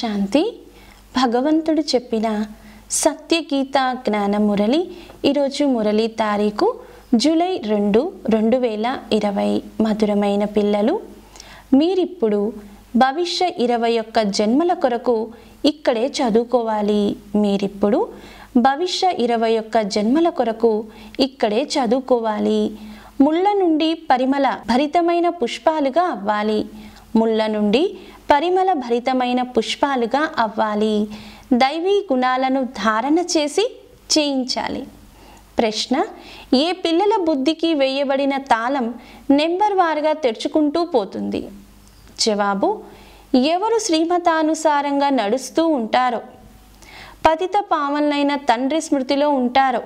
శాంతి భగవంతుడు చెప్పిన సత్యగీత జ్ఞాన మురళి ఈరోజు మురళి తారీఖు జూలై రెండు రెండు వేల ఇరవై మధురమైన పిల్లలు మీరిప్పుడు భవిష్య ఇరవై ఒక్క జన్మల కొరకు ఇక్కడే చదువుకోవాలి మీరిప్పుడు భవిష్య ఇరవై ఒక్క జన్మల కొరకు ఇక్కడే చదువుకోవాలి ముళ్ళ నుండి పరిమళ భరితమైన పుష్పాలుగా అవ్వాలి ముళ్ళ నుండి పరిమళ భరితమైన పుష్పాలుగా అవ్వాలి దైవీ గుణాలను ధారణ చేసి చేయించాలి ప్రశ్న ఏ పిల్లల బుద్ధికి వేయబడిన తాళం నెంబర్ వారుగా తెరుచుకుంటూ పోతుంది జవాబు ఎవరు శ్రీమతానుసారంగా నడుస్తూ ఉంటారో పతిత పావనైన తండ్రి స్మృతిలో ఉంటారో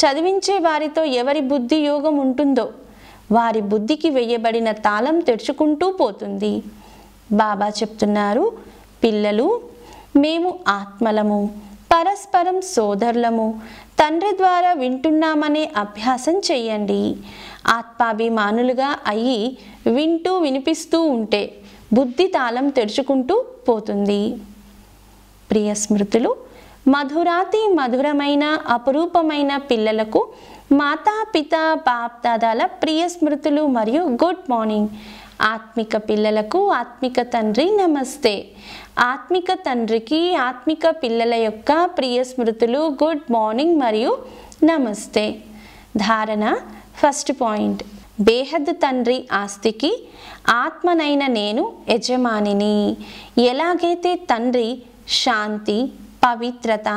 చదివించే వారితో ఎవరి బుద్ధి యోగం ఉంటుందో వారి బుద్ధికి వేయబడిన తాళం తెరుచుకుంటూ పోతుంది బాబా చెప్తున్నారు పిల్లలు మేము ఆత్మలము పరస్పరం సోదరులము తండ్రి ద్వారా వింటున్నామనే అభ్యాసం చేయండి ఆత్మాభిమానులుగా అయ్యి వింటూ వినిపిస్తూ ఉంటే బుద్ధి తాళం తెరుచుకుంటూ పోతుంది ప్రియ స్మృతులు మధురాతి మధురమైన అపురూపమైన పిల్లలకు మాతా పిత బాప్దాదాల ప్రియ స్మృతులు మరియు గుడ్ మార్నింగ్ ఆత్మిక పిల్లలకు ఆత్మిక తండ్రి నమస్తే ఆత్మిక తండ్రికి ఆత్మిక పిల్లల యొక్క ప్రియ స్మృతులు గుడ్ మార్నింగ్ మరియు నమస్తే ధారణ ఫస్ట్ పాయింట్ బేహద్ తండ్రి ఆస్తికి ఆత్మనైన నేను యజమానిని ఎలాగైతే తండ్రి శాంతి పవిత్రత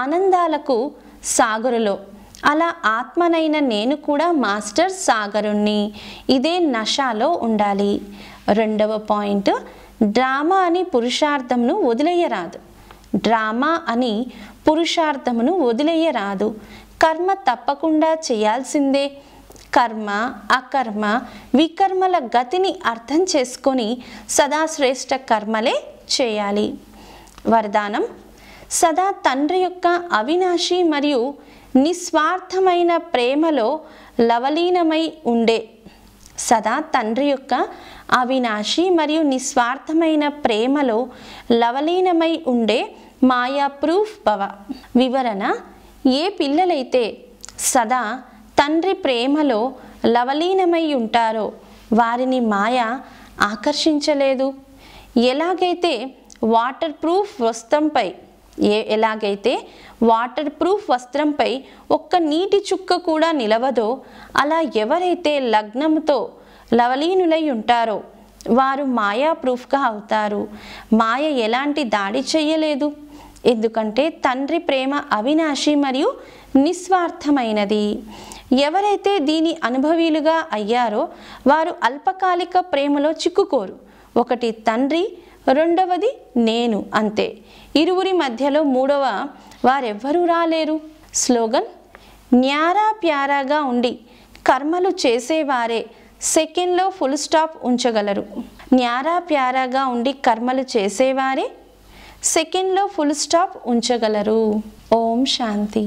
ఆనందాలకు సాగరులో అలా ఆత్మనైన నేను కూడా మాస్టర్ సాగరుణ్ణి ఇదే నషాలో ఉండాలి రెండవ పాయింట్ డ్రామా అని పురుషార్థమును వదిలేయరాదు డ్రామా అని పురుషార్థమును వదిలేయరాదు కర్మ తప్పకుండా చేయాల్సిందే కర్మ అకర్మ వికర్మల గతిని అర్థం చేసుకొని సదాశ్రేష్ట కర్మలే చేయాలి వరదానం సదా తండ్రి యొక్క అవినాశి మరియు నిస్వార్థమైన ప్రేమలో లవలీనమై ఉండే సదా తండ్రి యొక్క అవినాశి మరియు నిస్వార్థమైన ప్రేమలో లవలీనమై ఉండే మాయా ప్రూఫ్ భవ వివరణ ఏ పిల్లలైతే సదా తండ్రి ప్రేమలో లవలీనమై ఉంటారో వారిని మాయ ఆకర్షించలేదు ఎలాగైతే వాటర్ ప్రూఫ్ వస్త్రంపై ఏ ఎలాగైతే వాటర్ ప్రూఫ్ వస్త్రంపై ఒక్క నీటి చుక్క కూడా నిలవదో అలా ఎవరైతే లగ్నంతో లవలీనులై ఉంటారో వారు మాయా ప్రూఫ్గా అవుతారు మాయ ఎలాంటి దాడి చేయలేదు ఎందుకంటే తండ్రి ప్రేమ అవినాశి మరియు నిస్వార్థమైనది ఎవరైతే దీని అనుభవీలుగా అయ్యారో వారు అల్పకాలిక ప్రేమలో చిక్కుకోరు ఒకటి తండ్రి రెండవది నేను అంతే ఇరువురి మధ్యలో మూడవ వారెవ్వరూ రాలేరు స్లోగన్ న్యారా ప్యారాగా ఉండి కర్మలు చేసేవారే సెకండ్లో ఫుల్ స్టాప్ ఉంచగలరు న్యారా ప్యారాగా ఉండి కర్మలు చేసేవారే సెకండ్లో ఫుల్ స్టాప్ ఉంచగలరు ఓం శాంతి